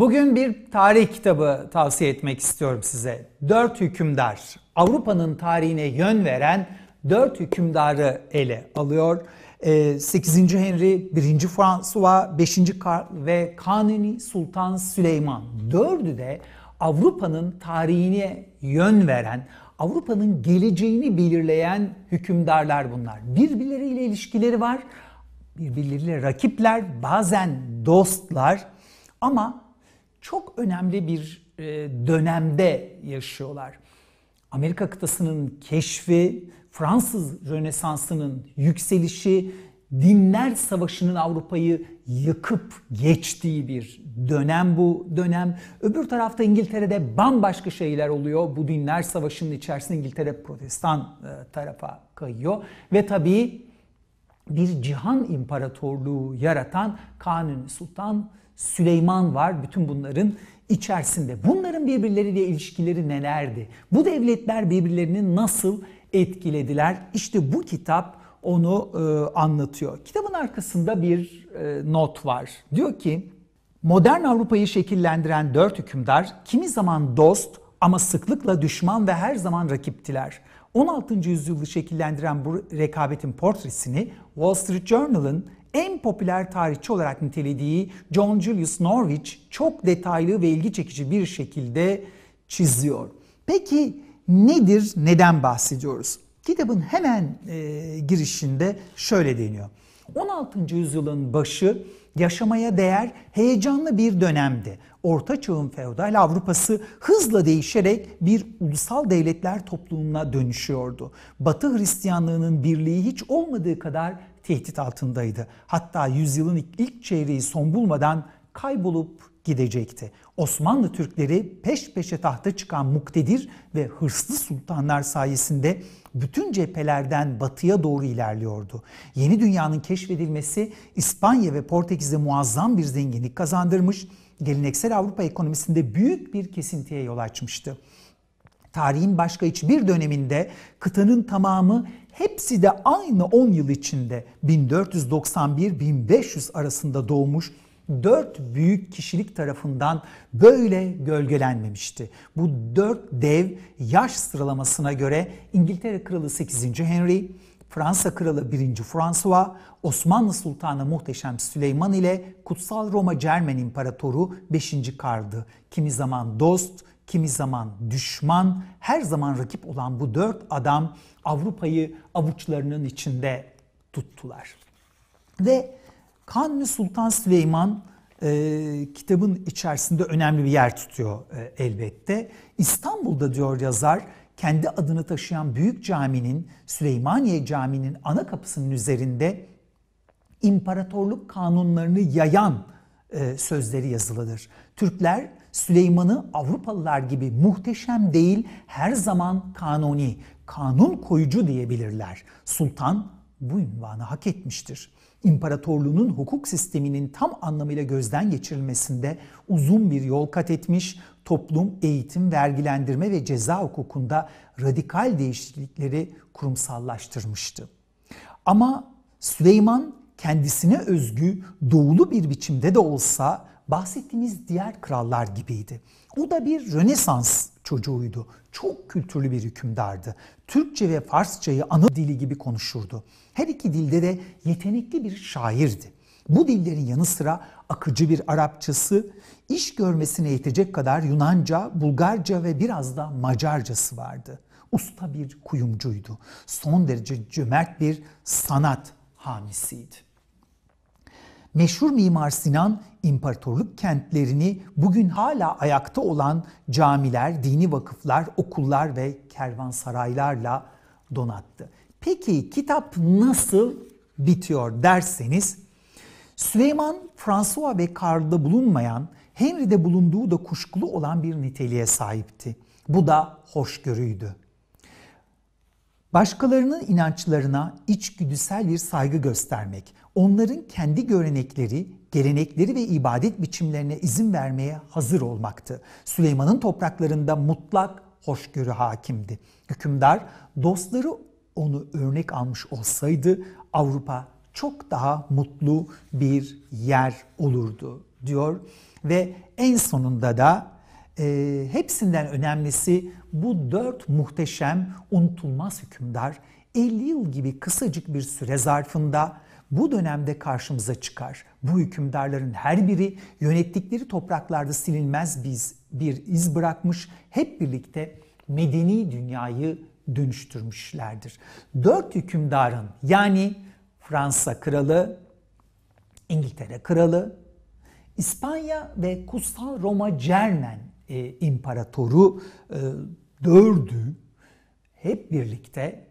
Bugün bir tarih kitabı tavsiye etmek istiyorum size. Dört hükümdar. Avrupa'nın tarihine yön veren dört hükümdarı ele alıyor. 8. Ee, Henry, 1. François, 5. Karl ve Kanuni Sultan Süleyman. Dördü de Avrupa'nın tarihine yön veren, Avrupa'nın geleceğini belirleyen hükümdarlar bunlar. Birbirleriyle ilişkileri var, birbirleriyle rakipler, bazen dostlar ama çok önemli bir e, dönemde yaşıyorlar. Amerika kıtasının keşfi, Fransız Rönesansı'nın yükselişi, dinler savaşının Avrupa'yı yıkıp geçtiği bir dönem bu dönem. Öbür tarafta İngiltere'de bambaşka şeyler oluyor. Bu dinler savaşının içerisinde İngiltere protestan e, tarafa kayıyor. Ve tabii bir cihan imparatorluğu yaratan Kanuni Sultan Süleyman var bütün bunların içerisinde. Bunların birbirleriyle ilişkileri nelerdi? Bu devletler birbirlerini nasıl etkilediler? İşte bu kitap onu e, anlatıyor. Kitabın arkasında bir e, not var. Diyor ki modern Avrupa'yı şekillendiren dört hükümdar kimi zaman dost ama sıklıkla düşman ve her zaman rakiptiler. 16. yüzyılı şekillendiren bu rekabetin portresini Wall Street Journal'ın en popüler tarihçi olarak nitelediği John Julius Norwich çok detaylı ve ilgi çekici bir şekilde çiziyor. Peki nedir, neden bahsediyoruz? Kitabın hemen e, girişinde şöyle deniyor. 16. yüzyılın başı yaşamaya değer heyecanlı bir dönemdi. Orta çağın feodal Avrupası hızla değişerek bir ulusal devletler toplumuna dönüşüyordu. Batı Hristiyanlığının birliği hiç olmadığı kadar tehdit altındaydı. Hatta yüzyılın ilk çeyreği son bulmadan kaybolup gidecekti. Osmanlı Türkleri peş peşe tahta çıkan muktedir ve hırslı sultanlar sayesinde bütün cephelerden batıya doğru ilerliyordu. Yeni dünyanın keşfedilmesi İspanya ve Portekiz'e muazzam bir zenginlik kazandırmış, geleneksel Avrupa ekonomisinde büyük bir kesintiye yol açmıştı. Tarihin başka hiçbir döneminde kıtanın tamamı hepsi de aynı 10 yıl içinde 1491-1500 arasında doğmuş dört büyük kişilik tarafından böyle gölgelenmemişti. Bu dört dev yaş sıralamasına göre İngiltere Kralı 8. Henry, Fransa Kralı 1. François, Osmanlı Sultanı Muhteşem Süleyman ile Kutsal Roma Cermen İmparatoru 5. Kar'dı. Kimi zaman dost, kimi zaman düşman, her zaman rakip olan bu dört adam Avrupa'yı avuçlarının içinde tuttular. Ve Kanuni Sultan Süleyman e, kitabın içerisinde önemli bir yer tutuyor e, elbette. İstanbul'da diyor yazar kendi adını taşıyan büyük caminin Süleymaniye Camii'nin ana kapısının üzerinde imparatorluk kanunlarını yayan e, sözleri yazılıdır. Türkler Süleyman'ı Avrupalılar gibi muhteşem değil her zaman kanuni, kanun koyucu diyebilirler. Sultan bu unvanı hak etmiştir imparatorluğunun hukuk sisteminin tam anlamıyla gözden geçirilmesinde uzun bir yol kat etmiş, toplum, eğitim, vergilendirme ve ceza hukukunda radikal değişiklikleri kurumsallaştırmıştı. Ama Süleyman kendisine özgü doğulu bir biçimde de olsa bahsettiğimiz diğer krallar gibiydi. O da bir Rönesans çocuğuydu. Çok kültürlü bir hükümdardı. Türkçe ve Farsçayı ana dili gibi konuşurdu. Her iki dilde de yetenekli bir şairdi. Bu dillerin yanı sıra akıcı bir Arapçası, iş görmesine yetecek kadar Yunanca, Bulgarca ve biraz da Macarcası vardı. Usta bir kuyumcuydu. Son derece cömert bir sanat hamisiydi. Meşhur Mimar Sinan imparatorluk kentlerini bugün hala ayakta olan camiler, dini vakıflar, okullar ve kervansaraylarla donattı. Peki kitap nasıl bitiyor derseniz Süleyman François ve Karl'da bulunmayan, Henry'de bulunduğu da kuşkulu olan bir niteliğe sahipti. Bu da hoşgörüydü. Başkalarının inançlarına içgüdüsel bir saygı göstermek, onların kendi görenekleri, gelenekleri ve ibadet biçimlerine izin vermeye hazır olmaktı. Süleyman'ın topraklarında mutlak hoşgörü hakimdi. Hükümdar dostları onu örnek almış olsaydı Avrupa çok daha mutlu bir yer olurdu diyor ve en sonunda da e, hepsinden önemlisi bu dört muhteşem unutulmaz hükümdar 50 yıl gibi kısacık bir süre zarfında bu dönemde karşımıza çıkar. Bu hükümdarların her biri yönettikleri topraklarda silinmez biz bir iz bırakmış, hep birlikte medeni dünyayı dönüştürmüşlerdir. Dört hükümdarın yani Fransa kralı, İngiltere kralı, İspanya ve Kutsal Roma Cermen e, imparatoru e, dördü hep birlikte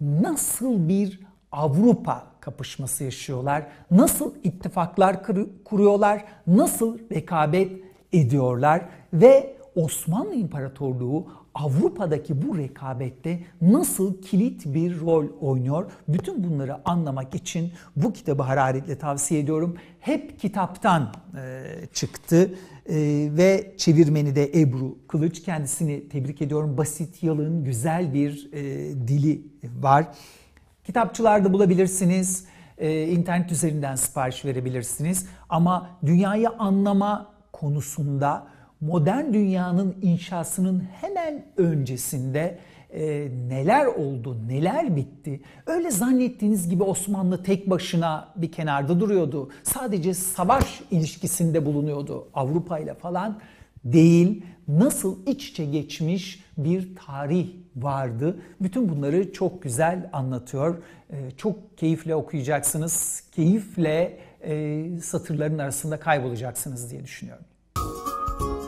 nasıl bir Avrupa kapışması yaşıyorlar, nasıl ittifaklar kuruyorlar, nasıl rekabet ediyorlar ve Osmanlı İmparatorluğu Avrupa'daki bu rekabette nasıl kilit bir rol oynuyor? Bütün bunları anlamak için bu kitabı hararetle tavsiye ediyorum. Hep kitaptan e, çıktı e, ve çevirmeni de Ebru Kılıç. Kendisini tebrik ediyorum. Basit, yalın, güzel bir e, dili var. Kitapçılarda bulabilirsiniz. E, internet üzerinden sipariş verebilirsiniz. Ama dünyayı anlama konusunda modern dünyanın inşasının hemen öncesinde e, neler oldu, neler bitti. Öyle zannettiğiniz gibi Osmanlı tek başına bir kenarda duruyordu. Sadece savaş ilişkisinde bulunuyordu Avrupa ile falan değil. Nasıl iç içe geçmiş bir tarih vardı. Bütün bunları çok güzel anlatıyor. E, çok keyifle okuyacaksınız. Keyifle e, satırların arasında kaybolacaksınız diye düşünüyorum.